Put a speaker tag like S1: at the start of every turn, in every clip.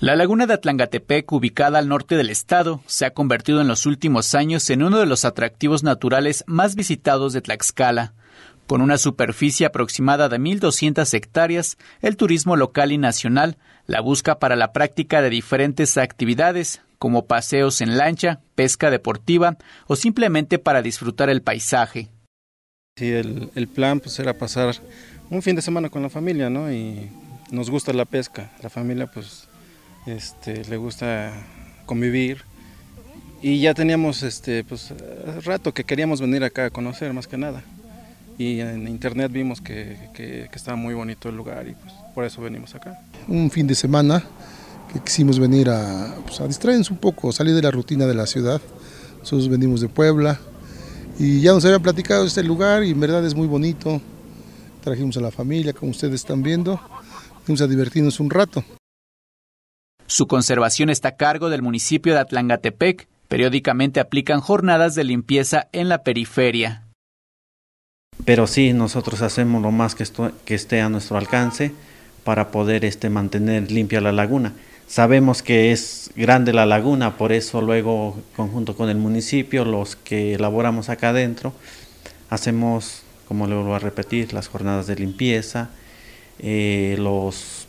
S1: La laguna de Atlangatepec, ubicada al norte del estado, se ha convertido en los últimos años en uno de los atractivos naturales más visitados de Tlaxcala. Con una superficie aproximada de 1.200 hectáreas, el turismo local y nacional la busca para la práctica de diferentes actividades, como paseos en lancha, pesca deportiva o simplemente para disfrutar el paisaje. el, el plan pues, era pasar
S2: un fin de semana con la familia, ¿no? Y nos gusta la pesca. La familia pues este, le gusta convivir. Y ya teníamos este, pues, rato que queríamos venir acá a conocer, más que nada. Y en internet vimos que, que, estaba muy bonito el lugar y pues, por eso venimos acá.
S3: Un fin de semana que quisimos venir pues, a, distraernos un poco, salir de la rutina de la ciudad. Nosotros venimos de Puebla y ya nos habían platicado este lugar y en verdad es muy bonito. Trajimos a la familia, como ustedes están viendo, fuimos a divertirnos un rato.
S1: Su conservación está a cargo del municipio de Atlangatepec. Periódicamente aplican jornadas de limpieza en la periferia.
S4: Pero sí, nosotros hacemos lo más que, esté a nuestro alcance para poder este, mantener limpia la laguna. Sabemos que es grande la laguna, por eso luego, conjunto con el municipio, los que elaboramos acá adentro, hacemos, como le vuelvo a repetir, las jornadas de limpieza, eh, los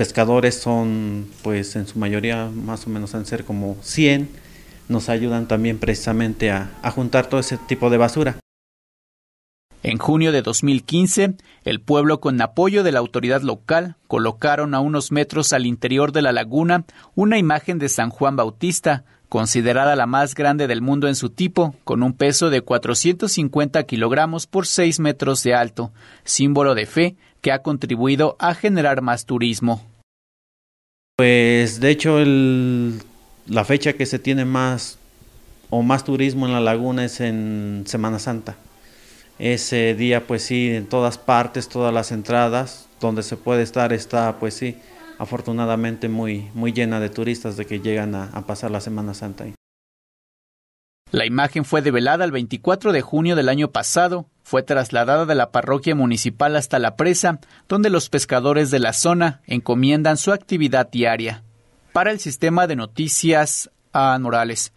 S4: pescadores son, pues en su mayoría, más o menos han ser como 100, nos ayudan también precisamente a, a juntar todo ese tipo de basura.
S1: En junio de 2015, el pueblo, con apoyo de la autoridad local, colocaron a unos metros al interior de la laguna una imagen de San Juan Bautista, considerada la más grande del mundo en su tipo, con un peso de 450 kilogramos por 6 metros de alto, símbolo de fe que ha contribuido a generar más turismo.
S4: Pues de hecho la fecha que se tiene más o más turismo en la laguna es en Semana Santa. Ese día pues sí, en todas partes, todas las entradas, donde se puede estar está pues sí, afortunadamente muy, muy llena de turistas de que llegan a, pasar
S1: la Semana Santa La imagen fue develada el 24 de junio del año pasado fue trasladada de la parroquia municipal hasta la presa, donde los pescadores de la zona encomiendan su actividad diaria. Para el sistema de noticias, a Morales.